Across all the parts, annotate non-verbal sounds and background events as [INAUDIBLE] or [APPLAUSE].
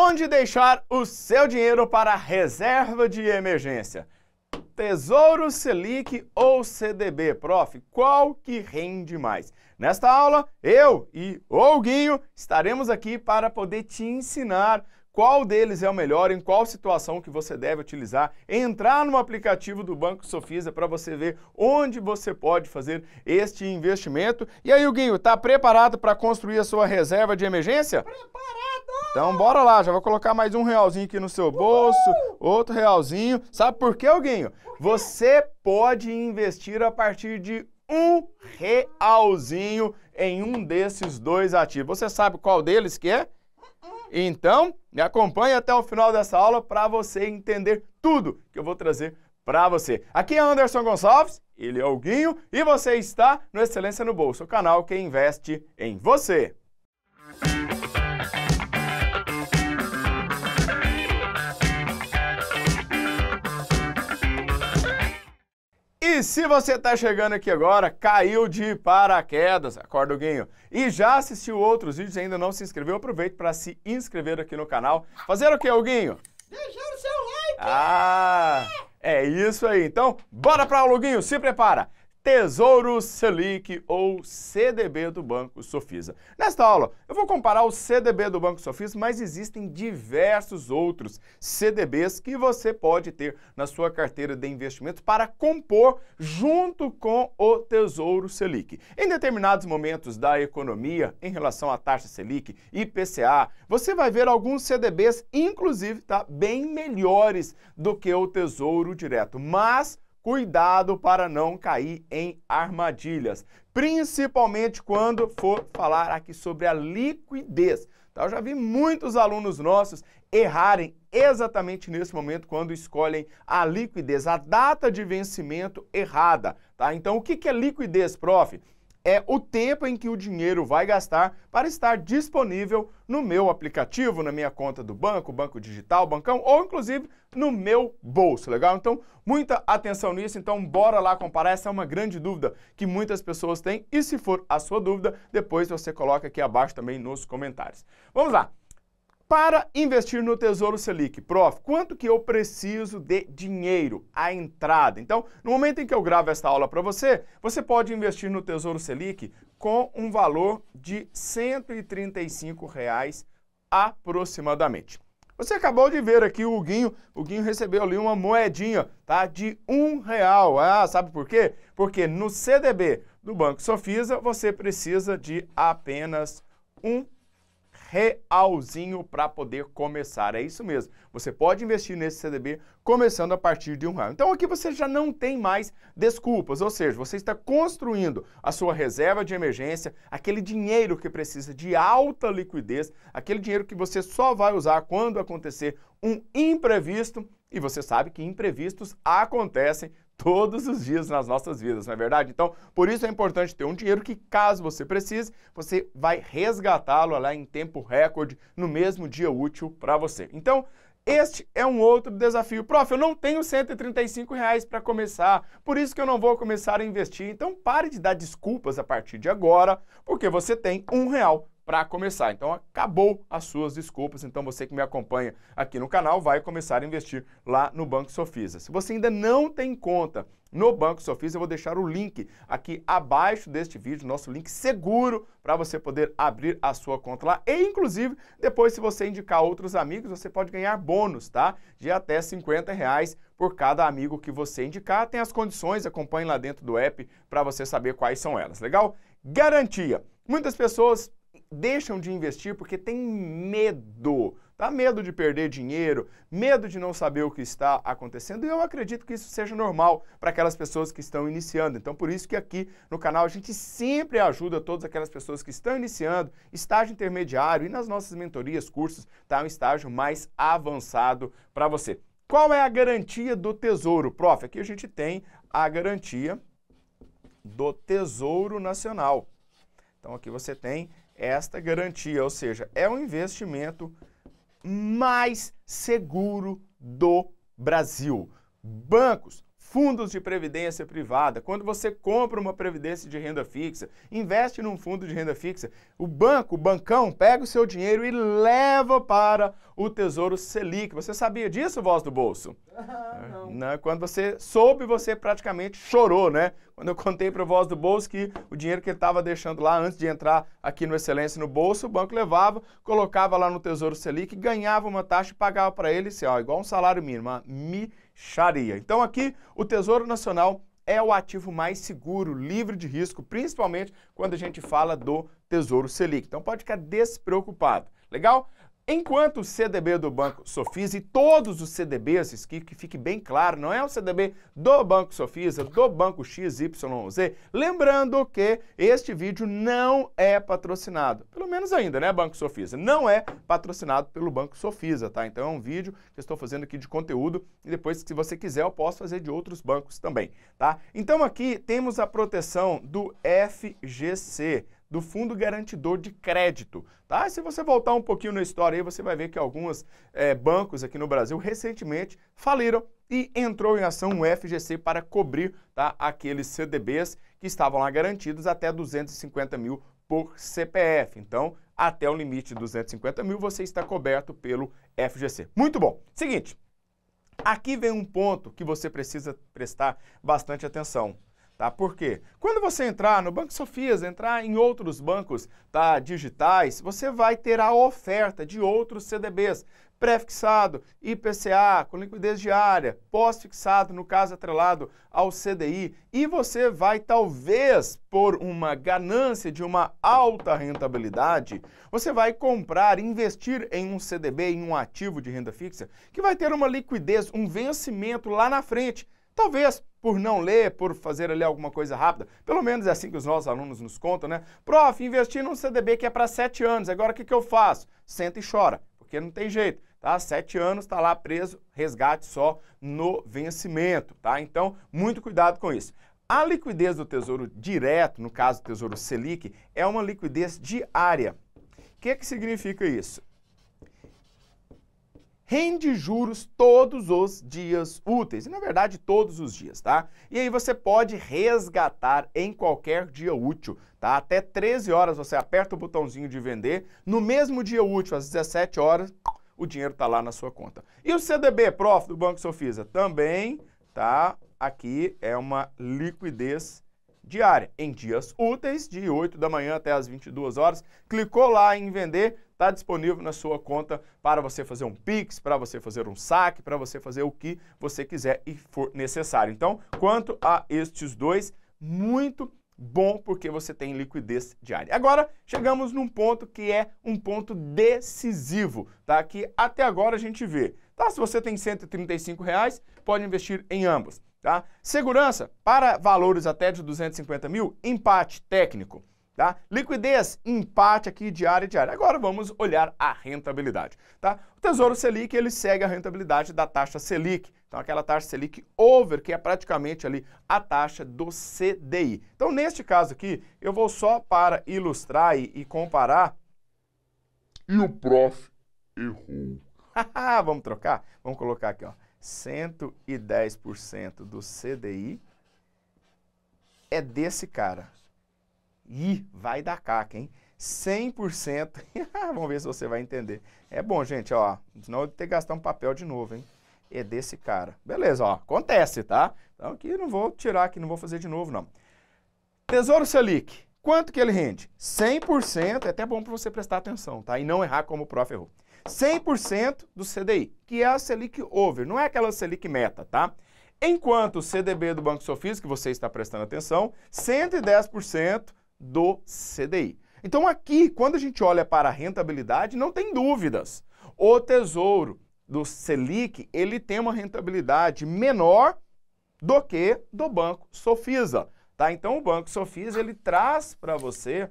Onde deixar o seu dinheiro para reserva de emergência? Tesouro Selic ou CDB, prof, qual que rende mais? Nesta aula, eu e o Guinho estaremos aqui para poder te ensinar qual deles é o melhor, em qual situação que você deve utilizar, entrar no aplicativo do Banco Sofisa para você ver onde você pode fazer este investimento. E aí, o Guinho, está preparado para construir a sua reserva de emergência? Preparado! Então bora lá, já vou colocar mais um realzinho aqui no seu bolso, outro realzinho. Sabe por quê, Alguinho? Você pode investir a partir de um realzinho em um desses dois ativos. Você sabe qual deles que é? Uh-uh. Então, me acompanhe até o final dessa aula para você entender tudo que eu vou trazer para você. Aqui é Anderson Gonçalves, ele é o Guinho e você está no Excelência no Bolso, o canal que investe em você. E se você está chegando aqui agora, caiu de paraquedas, acorda o Guinho, e já assistiu outros vídeos e ainda não se inscreveu, aproveite para se inscrever aqui no canal. Fazer o que, Alguinho? Deixar o seu like! Ah, é isso aí. Então, bora para o Alguinho, se prepara. Tesouro Selic ou CDB do Banco Sofisa. Nesta aula, eu vou comparar o CDB do Banco Sofisa, mas existem diversos outros CDBs que você pode ter na sua carteira de investimento para compor junto com o Tesouro Selic. Em determinados momentos da economia, em relação à taxa Selic, IPCA, você vai ver alguns CDBs, inclusive, tá, bem melhores do que o Tesouro Direto, mas cuidado para não cair em armadilhas, principalmente quando for falar aqui sobre a liquidez. Tá, eu já vi muitos alunos nossos errarem exatamente nesse momento quando escolhem a liquidez, a data de vencimento errada. Tá? Então, o que é liquidez, prof? é o tempo em que o dinheiro vai gastar para estar disponível no meu aplicativo, na minha conta do banco, banco digital, bancão ou inclusive no meu bolso, legal? Então, muita atenção nisso, então bora lá comparar, essa é uma grande dúvida que muitas pessoas têm e se for a sua dúvida, depois você coloca aqui abaixo também nos comentários. Vamos lá. Para investir no Tesouro Selic, prof, quanto que eu preciso de dinheiro, à entrada? Então, no momento em que eu gravo esta aula para você, você pode investir no Tesouro Selic com um valor de R$ 135 reais aproximadamente. Você acabou de ver aqui o Guinho, o Guinho recebeu ali uma moedinha, tá? De um real. Ah, sabe por quê? Porque no CDB do Banco Sofisa você precisa de apenas um realzinho para poder começar. É isso mesmo. Você pode investir nesse CDB começando a partir de um real. Então aqui você já não tem mais desculpas, ou seja, você está construindo a sua reserva de emergência, aquele dinheiro que precisa de alta liquidez, aquele dinheiro que você só vai usar quando acontecer um imprevisto. E você sabe que imprevistos acontecem todos os dias nas nossas vidas, não é verdade? Então, por isso é importante ter um dinheiro que, caso você precise, você vai resgatá-lo lá em tempo recorde, no mesmo dia útil para você. Então, este é um outro desafio. Prof, eu não tenho 135 reais para começar, por isso que eu não vou começar a investir. Então pare de dar desculpas a partir de agora, porque você tem um real para começar. Então acabou as suas desculpas, então você que me acompanha aqui no canal vai começar a investir lá no Banco Sofisa. Se você ainda não tem conta no Banco Sofisa, Eu vou deixar o link aqui abaixo deste vídeo, nosso link seguro para você poder abrir a sua conta lá. E, inclusive, depois, se você indicar outros amigos, você pode ganhar bônus, tá? De até 50 reais por cada amigo que você indicar. Tem as condições, acompanhe lá dentro do app para você saber quais são elas, legal? Garantia. Muitas pessoas deixam de investir porque tem medo. Tá medo de perder dinheiro, medo de não saber o que está acontecendo, e eu acredito que isso seja normal para aquelas pessoas que estão iniciando. Então, por isso que aqui no canal a gente sempre ajuda todas aquelas pessoas que estão iniciando, estágio intermediário e nas nossas mentorias, cursos, tá um estágio mais avançado para você. Qual é a garantia do tesouro? Prof, aqui a gente tem a garantia do Tesouro Nacional. Então aqui você tem esta garantia, ou seja, é o investimento mais seguro do Brasil. Bancos fundos de previdência privada, quando você compra uma previdência de renda fixa, investe num fundo de renda fixa, o banco, o bancão, pega o seu dinheiro e leva para o Tesouro Selic. Você sabia disso, voz do bolso? Ah, não. É, não, né? quando você soube, você praticamente chorou, né? Quando eu contei para a voz do bolso que o dinheiro que ele estava deixando lá antes de entrar aqui no Excelência no bolso, o banco levava, colocava lá no Tesouro Selic, ganhava uma taxa e pagava para ele, assim, ó, igual um salário mínimo, uma Sharia. Então aqui o Tesouro Nacional é o ativo mais seguro, livre de risco, principalmente quando a gente fala do Tesouro Selic. Então pode ficar despreocupado. Legal? Enquanto o CDB do Banco Sofisa e todos os CDBs, que, que fique bem claro, não é o CDB do Banco Sofisa, é do Banco XYZ, lembrando que este vídeo não é patrocinado, pelo menos ainda, né, Banco Sofisa? Não é patrocinado pelo Banco Sofisa, tá? Então é um vídeo que eu estou fazendo aqui de conteúdo e depois, se você quiser, eu posso fazer de outros bancos também, tá? Então aqui temos a proteção do FGC, do Fundo Garantidor de Crédito. Tá? se você voltar um pouquinho na história aí, você vai ver que alguns é, bancos aqui no Brasil recentemente faliram e entrou em ação o FGC para cobrir tá, aqueles CDBs que estavam lá garantidos até 250 mil por CPF. Então, até o limite de 250 mil, você está coberto pelo FGC. Muito bom. Seguinte, aqui vem um ponto que você precisa prestar bastante atenção. Tá? Por quê? Quando você entrar no Banco Sofias, entrar em outros bancos tá, digitais, você vai ter a oferta de outros CDBs, pré-fixado, IPCA, com liquidez diária, pós-fixado, no caso atrelado ao CDI, e você vai talvez por uma ganância de uma alta rentabilidade, você vai comprar, investir em um CDB, em um ativo de renda fixa, que vai ter uma liquidez, um vencimento lá na frente, Talvez por não ler, por fazer ali alguma coisa rápida. Pelo menos é assim que os nossos alunos nos contam, né? Prof, investi num CDB que é para 7 anos, agora o que, que eu faço? Senta e chora, porque não tem jeito tá? Sete anos está lá preso, resgate só no vencimento, tá? Então, muito cuidado com isso. A liquidez do Tesouro Direto, no caso do Tesouro Selic, é uma liquidez diária. O que, que significa isso? rende juros todos os dias úteis, e na verdade todos os dias, tá? E aí você pode resgatar em qualquer dia útil, tá? Até 13 horas você aperta o botãozinho de vender, no mesmo dia útil, às 17 horas, o dinheiro está lá na sua conta. E o CDB, prof, do Banco Sofisa, também tá aqui, é uma liquidez diária, em dias úteis, de 8 da manhã até as 22 horas. Clicou lá em vender, está disponível na sua conta para você fazer um Pix, para você fazer um saque, para você fazer o que você quiser e for necessário. Então, quanto a estes dois, muito bom porque você tem liquidez diária. Agora chegamos num ponto que é um ponto decisivo, tá? Que até agora a gente vê. Tá? Se você tem 135 reais, pode investir em ambos. Tá? Segurança, para valores até de 250 mil, empate técnico. Tá? Liquidez, empate aqui diário e diário. Agora vamos olhar a rentabilidade. Tá? O Tesouro Selic ele segue a rentabilidade da taxa Selic. Então aquela taxa Selic over, que é praticamente ali a taxa do CDI. Então neste caso aqui, eu vou só para ilustrar e, e comparar. E o prof errou. [LAUGHS] vamos trocar? Vamos colocar aqui, ó. 110% do CDI é desse cara. Ih, vai dar caca, hein? 100%. [LAUGHS] Ah, vamos ver se você vai entender. É bom, gente, ó. Senão eu vou ter que gastar um papel de novo, hein? É desse cara. Beleza, ó. Acontece, tá? Então aqui não vou tirar aqui, não vou fazer de novo, não. Tesouro Selic. Quanto que ele rende? 100%. É até bom para você prestar atenção, tá? E não errar como o prof errou. 100% do CDI, que é a Selic over, não é aquela Selic meta, tá? Enquanto o CDB do Banco Sofis, que você está prestando atenção, 110% do CDI. Então aqui, quando a gente olha para a rentabilidade, não tem dúvidas. O Tesouro do Selic, ele tem uma rentabilidade menor do que do Banco Sofisa, tá? Então o Banco Sofisa, ele traz para você,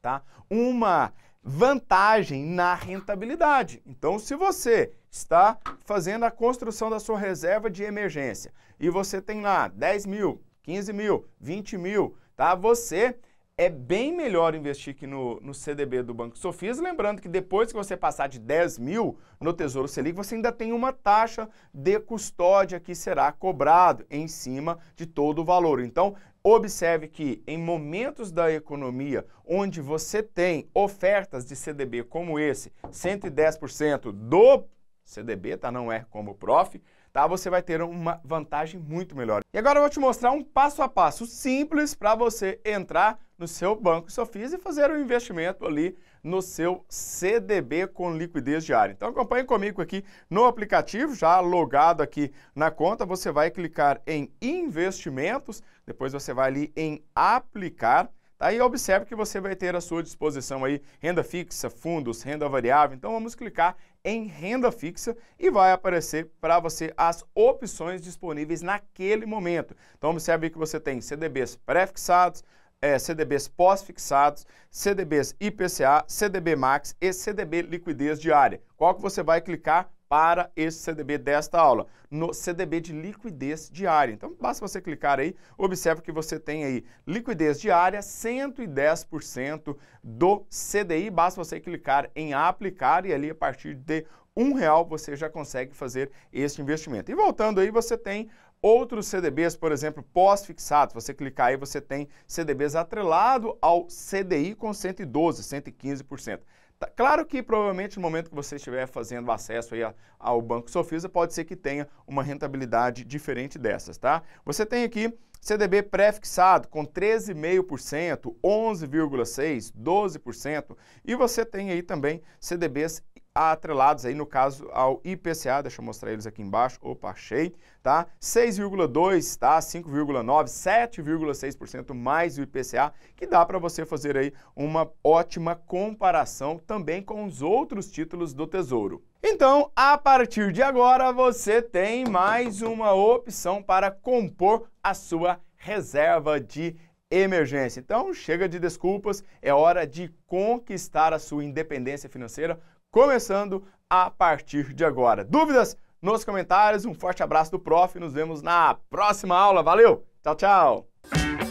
tá? Uma vantagem na rentabilidade. Então, se você está fazendo a construção da sua reserva de emergência e você tem lá 10 mil, 15 mil, 20 mil, tá? Você é bem melhor investir aqui no, no CDB do Banco Sofis, lembrando que depois que você passar de 10 mil no Tesouro Selic, você ainda tem uma taxa de custódia que será cobrado em cima de todo o valor. Então, Observe que em momentos da economia onde você tem ofertas de CDB como esse, 110% do CDB, tá? Não é como prof, tá? Você vai ter uma vantagem muito melhor. E agora eu vou te mostrar um passo a passo simples para você entrar no seu Banco Sofis e fazer um investimento ali no seu CDB com liquidez diária. Então acompanhe comigo aqui no aplicativo, já logado aqui na conta, você vai clicar em investimentos, depois você vai ali em aplicar, Aí tá? observe que você vai ter à sua disposição aí renda fixa, fundos, renda variável. Então vamos clicar em renda fixa e vai aparecer para você as opções disponíveis naquele momento. Então observe que você tem CDBs pré-fixados, é, CDBs pós-fixados, CDBs IPCA, CDB Max e CDB Liquidez Diária. Qual que você vai clicar para esse CDB desta aula? No CDB de Liquidez Diária. Então, basta você clicar aí, observe que você tem aí liquidez diária 110% do CDI, basta você clicar em aplicar e ali a partir de um real você já consegue fazer este investimento. E voltando aí, você tem outros CDBs, por exemplo, pós-fixados. Você clicar aí, você tem CDBs atrelado ao CDI com 112, 115%. Tá, claro que provavelmente no momento que você estiver fazendo acesso aí ao Banco Sofisa, pode ser que tenha uma rentabilidade diferente dessas, tá? Você tem aqui CDB pré-fixado com 13,5%, 11,6%, 12%. E você tem aí também CDBs atrelados aí, no caso, ao IPCA, deixa eu mostrar eles aqui embaixo, opa, achei, tá? 6,2, tá? 5,9, 7,6% mais o IPCA, que dá para você fazer aí uma ótima comparação também com os outros títulos do Tesouro. Então, a partir de agora, você tem mais uma opção para compor a sua reserva de emergência. Então, chega de desculpas, é hora de conquistar a sua independência financeira começando a partir de agora. Dúvidas nos comentários, um forte abraço do prof, nos vemos na próxima aula. Valeu, tchau, tchau!